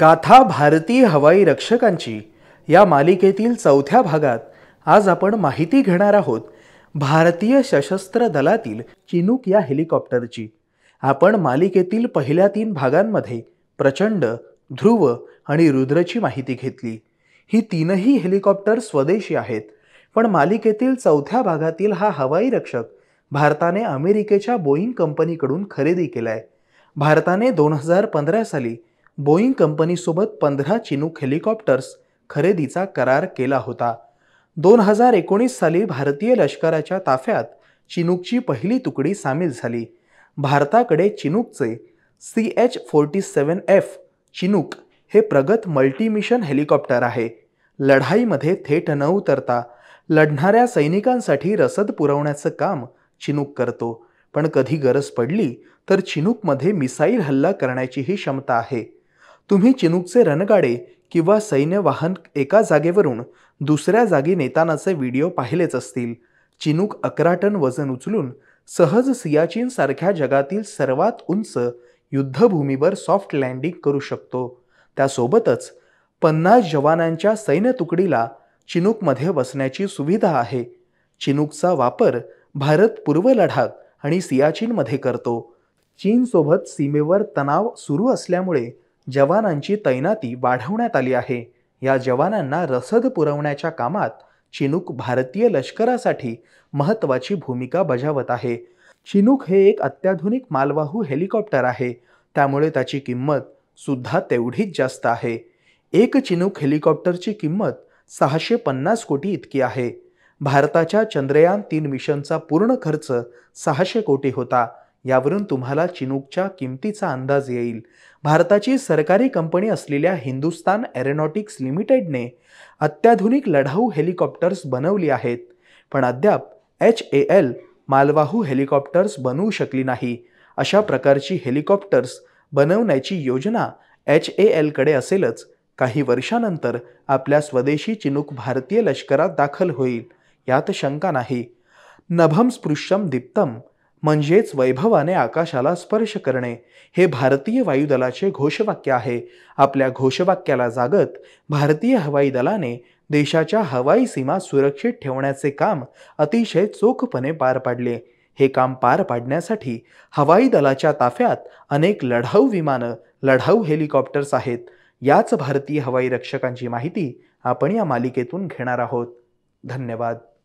गाथा भारतीय हवाई रक्षकांची या मालिकेतील चौथ्या भागात आज आपण माहिती घेणार आहोत भारतीय सशस्त्र दलातील चिनूक या हेलिकॉप्टरची आपण मालिकेतील पहिल्या तीन भागांमध्ये प्रचंड ध्रुव आणि रुद्रची माहिती घेतली ही तीनही हेलिकॉप्टर स्वदेशी आहेत पण मालिकेतील चौथ्या भागातील हा हवाई रक्षक भारताने अमेरिकेच्या बोईंग कंपनीकडून खरेदी केलाय भारताने दोन हजार पंधरा साली बोईंग कंपनीसोबत पंधरा चिनूक हेलिकॉप्टर्स खरेदीचा करार केला होता दोन हजार एकोणीस साली भारतीय लष्कराच्या ताफ्यात चिनूकची पहिली तुकडी सामील झाली भारताकडे चिनूकचे C H forty seven F Chinook हे प्रगत मल्टीमिशन हेलिकॉप्टर आहे लढाईमध्ये थेट न उतरता लढणाऱ्या सैनिकांसाठी रसद पुरवण्याचं काम चिनूक करतो पण कधी गरज पडली तर चिनूकमध्ये मिसाईल हल्ला करण्याचीही क्षमता आहे तुम्ही चिनूकचे रणगाडे किंवा सैन्य वाहन एका जागेवरून दुसऱ्या जागी नेतानाचे व्हिडिओ पाहिलेच असतील चिनूक अकरा टन वजन उचलून सहज सियाचीन सारख्या जगातील सर्वात उंच युद्धभूमीवर सॉफ्ट लँडिंग करू शकतो त्यासोबतच पन्नास जवानांच्या सैन्य तुकडीला चिनूकमध्ये बसण्याची सुविधा आहे चिनूकचा वापर भारत पूर्व लडाख आणि सियाचीनमध्ये करतो चीनसोबत सीमेवर तणाव सुरू असल्यामुळे जवानांची तैनाती वाढवण्यात आली आहे या जवानांना रसद पुरवण्याच्या कामात चिनूक भारतीय लष्करासाठी महत्त्वाची भूमिका बजावत आहे चिनूक हे एक अत्याधुनिक मालवाहू हेलिकॉप्टर आहे त्यामुळे त्याची किंमत सुद्धा तेवढीच जास्त आहे एक चिनूक हेलिकॉप्टरची किंमत सहाशे पन्नास कोटी इतकी आहे भारताच्या चंद्रयान तीन मिशनचा पूर्ण खर्च सहाशे कोटी होता यावरून तुम्हाला चिनूकच्या किमतीचा अंदाज येईल भारताची सरकारी कंपनी असलेल्या हिंदुस्तान एरोनॉटिक्स लिमिटेडने अत्याधुनिक लढाऊ हेलिकॉप्टर्स बनवली आहेत पण अद्याप एच ए एल मालवाहू हेलिकॉप्टर्स बनवू शकली नाही अशा प्रकारची हेलिकॉप्टर्स बनवण्याची योजना एच ए एलकडे असेलच काही वर्षानंतर आपल्या स्वदेशी चिनूक भारतीय लष्करात दाखल होईल यात शंका नाही नभम स्पृश्यम दीप्तम म्हणजेच वैभवाने आकाशाला स्पर्श करणे हे भारतीय वायुदलाचे घोषवाक्य आहे आपल्या घोषवाक्याला जागत भारतीय हवाई दलाने देशाच्या हवाई सीमा सुरक्षित ठेवण्याचे काम अतिशय चोखपणे पार पाडले हे काम पार पाडण्यासाठी हवाई दलाच्या ताफ्यात अनेक लढाऊ विमानं लढाऊ हेलिकॉप्टर्स आहेत याच भारतीय हवाई रक्षकांची माहिती आपण या मालिकेतून घेणार आहोत धन्यवाद